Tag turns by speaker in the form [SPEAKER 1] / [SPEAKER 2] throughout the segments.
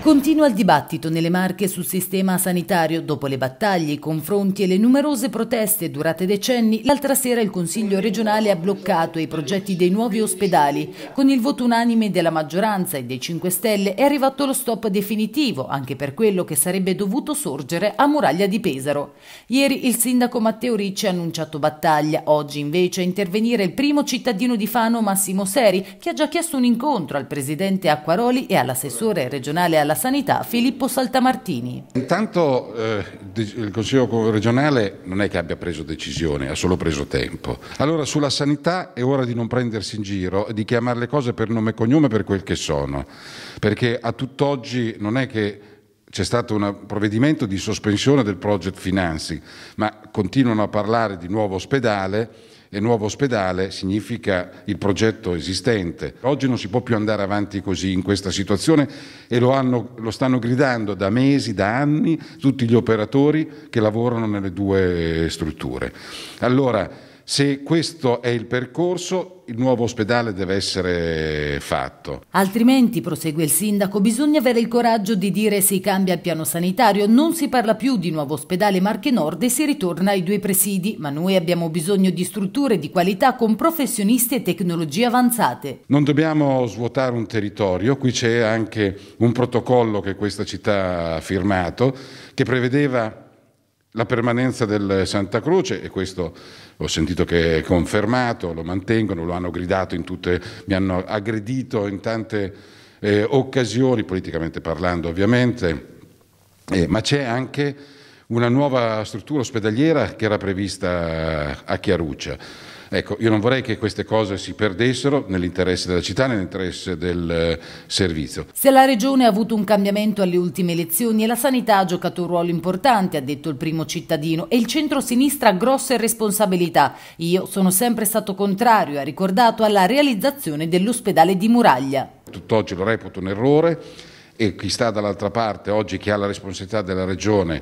[SPEAKER 1] Continua il dibattito nelle Marche sul sistema sanitario. Dopo le battaglie, i confronti e le numerose proteste durate decenni, l'altra sera il Consiglio regionale ha bloccato i progetti dei nuovi ospedali. Con il voto unanime della maggioranza e dei 5 Stelle è arrivato lo stop definitivo, anche per quello che sarebbe dovuto sorgere a Muraglia di Pesaro. Ieri il sindaco Matteo Ricci ha annunciato battaglia, oggi invece a intervenire il primo cittadino di Fano Massimo Seri, che ha già chiesto un incontro al presidente Acquaroli e all'assessore regionale alla alla sanità Filippo Saltamartini.
[SPEAKER 2] Intanto eh, il Consiglio regionale non è che abbia preso decisione, ha solo preso tempo. Allora sulla sanità è ora di non prendersi in giro e di chiamare le cose per nome e cognome per quel che sono, perché a tutt'oggi non è che c'è stato un provvedimento di sospensione del project financing, ma continuano a parlare di nuovo ospedale e nuovo ospedale significa il progetto esistente. Oggi non si può più andare avanti così in questa situazione e lo, hanno, lo stanno gridando da mesi, da anni tutti gli operatori che lavorano nelle due strutture. Allora, se questo è il percorso, il nuovo ospedale deve essere fatto.
[SPEAKER 1] Altrimenti, prosegue il sindaco, bisogna avere il coraggio di dire si cambia il piano sanitario, non si parla più di nuovo ospedale Marche Nord e si ritorna ai due presidi, ma noi abbiamo bisogno di strutture di qualità con professionisti e tecnologie avanzate.
[SPEAKER 2] Non dobbiamo svuotare un territorio, qui c'è anche un protocollo che questa città ha firmato che prevedeva la permanenza del Santa Croce, e questo ho sentito che è confermato, lo mantengono, lo hanno gridato in tutte, mi hanno aggredito in tante eh, occasioni, politicamente parlando ovviamente, eh, ma c'è anche una nuova struttura ospedaliera che era prevista a Chiaruccia. Ecco, io non vorrei che queste cose si perdessero nell'interesse della città, nell'interesse del eh, servizio.
[SPEAKER 1] Se la Regione ha avuto un cambiamento alle ultime elezioni e la sanità ha giocato un ruolo importante, ha detto il primo cittadino, e il centro-sinistra ha grosse responsabilità. Io sono sempre stato contrario, ha ricordato, alla realizzazione dell'ospedale di Muraglia.
[SPEAKER 2] Tutt'oggi lo reputo un errore e chi sta dall'altra parte oggi chi ha la responsabilità della regione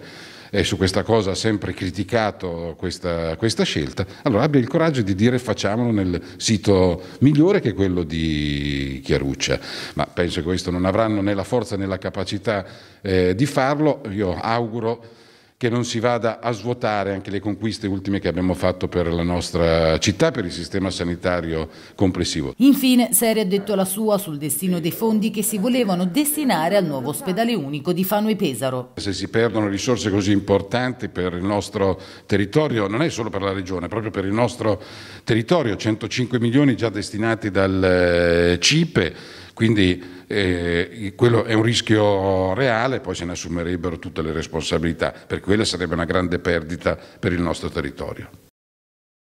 [SPEAKER 2] e su questa cosa ha sempre criticato questa, questa scelta, allora abbia il coraggio di dire facciamolo nel sito migliore che quello di Chiaruccia, ma penso che questo non avranno né la forza né la capacità eh, di farlo, io auguro che non si vada a svuotare anche le conquiste ultime che abbiamo fatto per la nostra città, per il sistema sanitario complessivo.
[SPEAKER 1] Infine, Seri ha detto la sua sul destino dei fondi che si volevano destinare al nuovo ospedale unico di Fano e Pesaro.
[SPEAKER 2] Se si perdono risorse così importanti per il nostro territorio, non è solo per la regione, proprio per il nostro territorio, 105 milioni già destinati dal eh, CIPE, quindi eh, quello è un rischio reale, poi se ne assumerebbero tutte le responsabilità, per quella sarebbe una grande perdita per il nostro territorio.